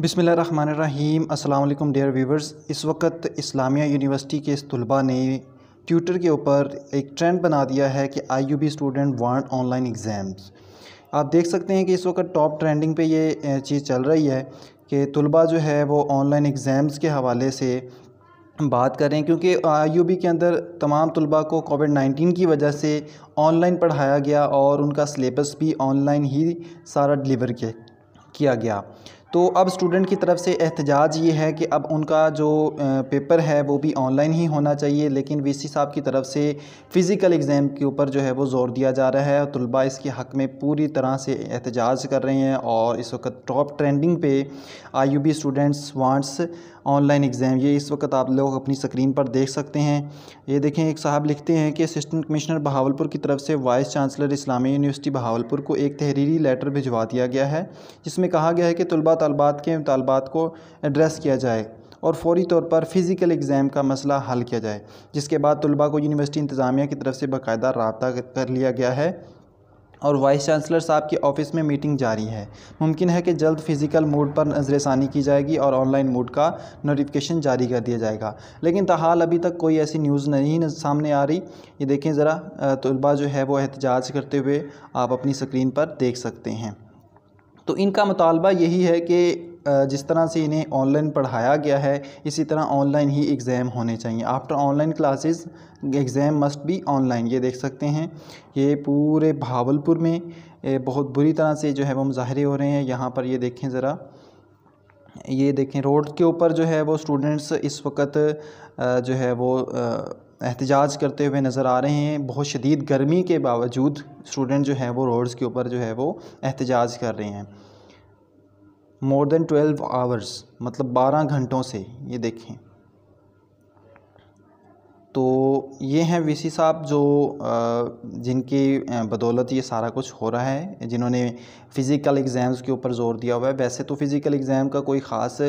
बिसमीम अल्लाम dare viewers इस वक्त इस्लामिया यूनिवर्सिटी के इस तलबा ने ट्यूटर के ऊपर एक ट्रेंड बना दिया है कि I U B student want online exams आप देख सकते हैं कि इस वक्त टॉप ट्रेंडिंग पे ये चीज़ चल रही है कि तलबा जो है वो ऑनलाइन एग्ज़ाम्स के हवाले से बात करें क्योंकि आई के अंदर तमाम तलबा को कोविड नाइन्टीन की वजह से ऑनलाइन पढ़ाया गया और उनका सलेबस भी ऑनलाइन ही सारा डिलीवर किया गया तो अब स्टूडेंट की तरफ से एहतजाज ये है कि अब उनका जो पेपर है वो भी ऑनलाइन ही होना चाहिए लेकिन वी साहब की तरफ से फ़िज़िकल एग्ज़ाम के ऊपर जो है वो ज़ोर दिया जा रहा है और तलबा इसके हक़ में पूरी तरह से एहतजाज कर रहे हैं और इस वक्त टॉप ट्रेंडिंग पे I U B students wants online exam ये इस वक्त आप लोग अपनी स्क्रीन पर देख सकते हैं ये देखें एक साहब लिखते हैं कि असिस्टेंट कमिश्नर बहावलपुर की तरफ से वाइस चांसलर इस्लामी यूनिवर्सिटी बहावलपुर को एक तहरीरी लेटर भिजवा दिया गया है जिसमें कहा गया है कि तलबा तलबात के मुतालबात को एड्रेस किया जाए और फौरी तौर पर फ़िज़िकल एग्ज़ाम का मसला हल किया जाए जिसके बाद तलबा को यूनिवर्सिटी इंतज़ामिया की तरफ से बाकायदा रबता कर लिया गया है और वाइस चांसलर साहब की ऑफ़िस में मीटिंग जारी है मुमकिन है कि जल्द फिज़िकल मोड पर नज़रसानी की जाएगी और ऑनलाइन मोड का नोटिफिकेशन जारी कर दिया जाएगा लेकिन तहाल अभी तक कोई ऐसी न्यूज़ नहीं सामने आ रही ये देखें ज़रा तलबा जो है वो एहतजाज करते हुए आप अपनी स्क्रीन पर देख सकते हैं तो इनका मुतालबा यही है कि जिस तरह से इन्हें ऑनलाइन पढ़ाया गया है इसी तरह ऑनलाइन ही एग्ज़ाम होने चाहिए after online classes exam must be online ये देख सकते हैं ये पूरे भावलपुर में बहुत बुरी तरह से जो है वो मुजाहरे हो रहे हैं यहाँ पर ये देखें ज़रा ये देखें रोड के ऊपर जो है वो स्टूडेंट्स इस वक्त जो है वो एहतजाज करते हुए नज़र आ रहे हैं बहुत शदीद गर्मी के बावजूद स्टूडेंट जो है वो रोड्स के ऊपर जो है वो एहतजाज कर रहे हैं मोर देन ट्वेल्व आवर्स मतलब बारह घंटों से ये देखें तो ये हैं वी साहब जो जिनकी बदौलत ये सारा कुछ हो रहा है जिन्होंने फ़िज़िकल एग्ज़ाम्स के ऊपर ज़ोर दिया हुआ है वैसे तो फ़िज़िकल एग्ज़ाम का कोई ख़ास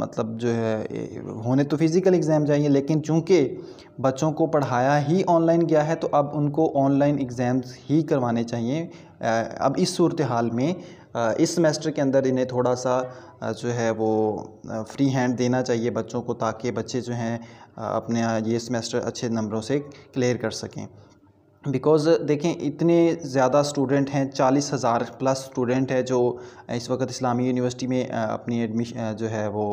मतलब जो है होने तो फ़िज़िकल एग्ज़ाम चाहिए लेकिन चूँकि बच्चों को पढ़ाया ही ऑनलाइन गया है तो अब उनको ऑनलाइन एग्ज़ाम्स ही करवाने चाहिए अब इस सूरत हाल में इस सेमेस्टर के अंदर इन्हें थोड़ा सा जो है वो फ्री हैंड देना चाहिए बच्चों को ताकि बच्चे जो हैं अपने ये सेमेस्टर अच्छे नंबरों से क्लियर कर सकें बिकॉज़ देखें इतने ज़्यादा स्टूडेंट हैं चालीस हज़ार प्लस स्टूडेंट है जो इस वक्त इस्लामी यूनिवर्सिटी में अपनी एडमिशन जो है वो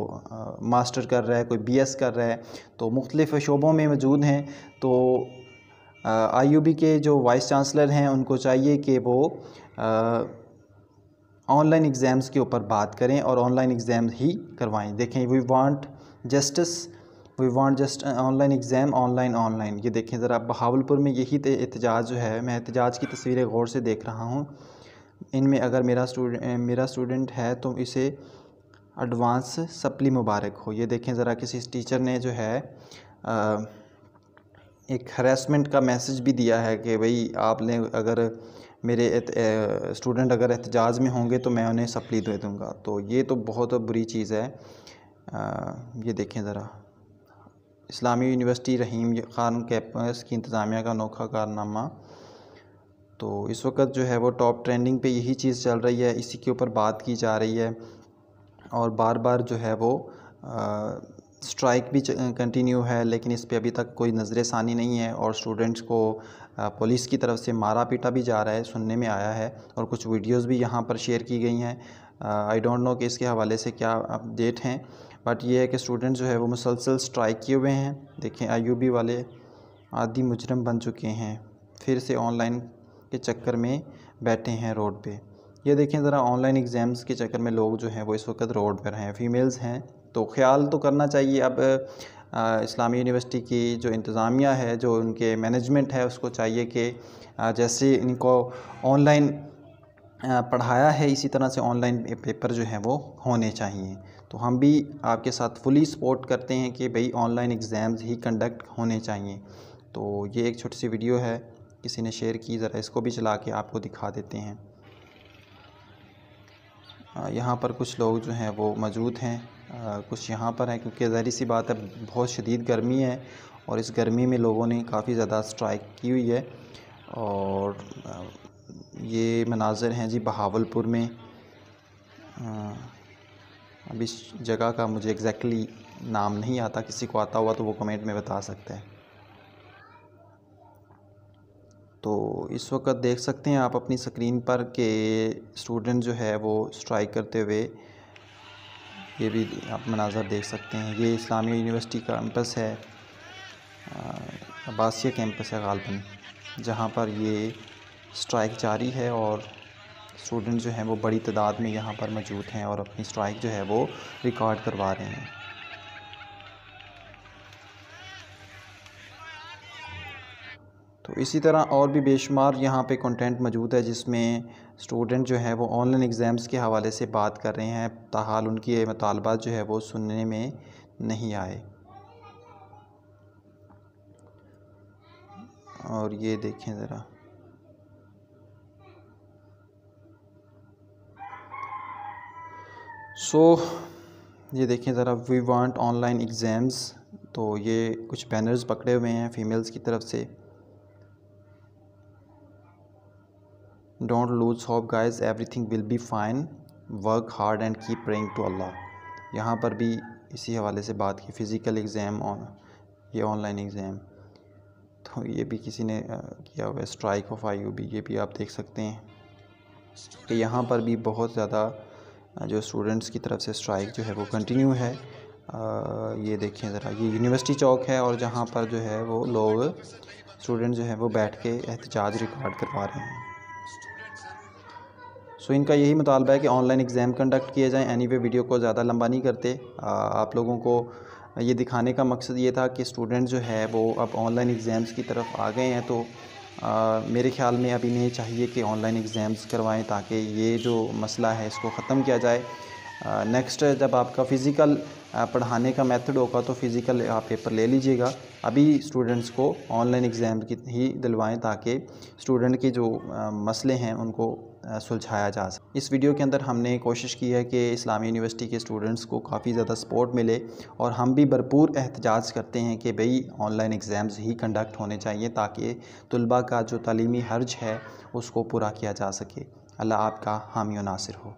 मास्टर कर रहा है कोई बीएस कर रहा है तो मुख्तलिफ़ शोबों में मौजूद हैं तो आईयूबी के जो वाइस चांसलर हैं उनको चाहिए कि वो ऑनलाइन एग्ज़ाम्स के ऊपर बात करें और ऑनलाइन एग्ज़ाम ही करवाएं देखें we want justice we want just online exam online online ये देखें ज़रा बहावलपुर में यही एहतजाज जो है मैं एहतजाज की तस्वीरें गौर से देख रहा हूँ इनमें अगर मेरा स्टूडेंट uh, मेरा स्टूडेंट है तो इसे एडवांस सप्ली मुबारक हो ये देखें ज़रा किसी टीचर ने जो है आ, uh, एक हरेसमेंट का मैसेज भी दिया है कि भाई आपने अगर मेरे स्टूडेंट अगर एहतजाज में होंगे तो मैं उन्हें सप्ली दे दूँगा तो ये तो बहुत बुरी चीज़ है आ, ये देखें ज़रा इस्लामी यूनिवर्सिटी रहीम खान कैंपस की इंतज़ामिया का अनोखा कारनामा तो इस वक्त जो है वो टॉप ट्रेंडिंग पे यही चीज़ चल रही है इसी के ऊपर बात की जा रही है और बार बार जो है वो स्ट्राइक भी कंटिन्यू है लेकिन इस पर अभी तक कोई नज़र षानी नहीं है और स्टूडेंट्स को पुलिस की तरफ से मारा पीटा भी जा रहा है सुनने में आया है और कुछ वीडियोस भी यहाँ पर शेयर की गई हैं आई डोंट नो कि इसके हवाले से क्या अपडेट हैं बट ये है कि स्टूडेंट जो है वो मुसलसल स्ट्राइक किए हुए हैं देखें आई वाले आदि मुजरम बन चुके हैं फिर से ऑनलाइन के चक्कर में बैठे हैं रोड पर ये देखें ज़रा ऑनलाइन एग्ज़ाम्स के चक्कर में लोग जो हैं वो इस वक्त रोड पर हैं फीमेल्स हैं तो ख्याल तो करना चाहिए अब इस्लामी यूनिवर्सिटी की जो इंतज़ामिया है जो उनके मैनेजमेंट है उसको चाहिए कि जैसे इनको ऑनलाइन पढ़ाया है इसी तरह से ऑनलाइन पेपर जो हैं वो होने चाहिए तो हम भी आपके साथ फुली सपोर्ट करते हैं कि भाई ऑनलाइन एग्ज़ाम्स ही कंडक्ट होने चाहिए तो ये एक छोटी सी वीडियो है किसी ने शेयर की ज़रा इसको भी चला के आपको दिखा देते हैं यहाँ पर कुछ लोग जो हैं वो मौजूद हैं कुछ यहाँ पर है क्योंकि ज़ाहरी सी बात है बहुत शदीद गर्मी है और इस गर्मी में लोगों ने काफ़ी ज़्यादा स्ट्राइक की हुई है और ये मनाजर हैं जी बहावलपुर में अब इस जगह का मुझे एग्जैक्टली नाम नहीं आता किसी को आता हुआ तो वो कमेंट में बता सकते हैं तो इस वक्त देख सकते हैं आप अपनी स्क्रीन पर कि स्टूडेंट जो है वो स्ट्राइक करते हुए ये भी आप मनाजर देख सकते हैं ये इस्लामी यूनिवर्सिटी कैंपस है अब्बासिया कैंपस है गालबन जहाँ पर ये स्ट्राइक जारी है और स्टूडेंट जो हैं वो बड़ी तादाद में यहाँ पर मौजूद हैं और अपनी स्ट्राइक जो है वो रिकॉर्ड करवा रहे हैं तो इसी तरह और भी बेशुमार यहाँ पे कंटेंट मौजूद है जिसमें स्टूडेंट जो है वो ऑनलाइन एग्ज़ाम्स के हवाले से बात कर रहे हैं तहाल उनकी मतालबात जो है वो सुनने में नहीं आए और ये देखें ज़रा सो so, ये देखें ज़रा वी वांट ऑनलाइन एग्ज़ाम्स तो ये कुछ बैनर्स पकड़े हुए हैं फीमेल्स की तरफ से don't lose hope everything will be fine work hard and keep praying to Allah यहाँ पर भी इसी हवाले से बात की फ़िज़िकल एग्ज़ाम ऑन ये ऑनलाइन एग्ज़ाम तो ये भी किसी ने किया हुआ strike off I U B ये भी आप देख सकते हैं कि तो यहाँ पर भी बहुत ज़्यादा जो स्टूडेंट्स की तरफ से स्ट्राइक जो है वो कंटिन्यू है आ, ये देखें ज़रा ये यूनिवर्सिटी चौक है और जहाँ पर जो है वो लोग स्टूडेंट जो है वो बैठ के एहतजाज रिकॉर्ड करवा रहे हैं सो तो इनका यही मुतालबा है कि ऑनलाइन एग्ज़ाम कंडक्ट किए जाएँ एनी वे वीडियो को ज़्यादा लंबा नहीं करते आप लोगों को ये दिखाने का मकसद ये था कि स्टूडेंट जो है वो अब ऑनलाइन एग्ज़ाम्स की तरफ आ गए हैं तो आ, मेरे ख्याल में अभी नहीं चाहिए कि ऑनलाइन एग्ज़ाम्स करवाएं ताकि ये जो मसला है इसको ख़त्म किया जाए नेक्स्ट जब आपका फ़िज़िकल पढ़ाने का मेथड होगा तो फ़िज़िकल आप पेपर ले लीजिएगा अभी स्टूडेंट्स को ऑनलाइन एग्ज़ाम की ही दिलवाएं ताकि स्टूडेंट के जो आ, मसले हैं उनको सुलझाया जा सके इस वीडियो के अंदर हमने कोशिश की है कि इस्लामी यूनिवर्सिटी के स्टूडेंट्स को काफ़ी ज़्यादा सपोर्ट मिले और हम भी भरपूर एहतजाज करते हैं कि भई ऑनलाइन एग्ज़ाम्स ही कंडक्ट होने चाहिए ताकि तलबा का जो तलीमी हर्ज है उसको पूरा किया जा सके अल्लाह आपका हामी नासिर हो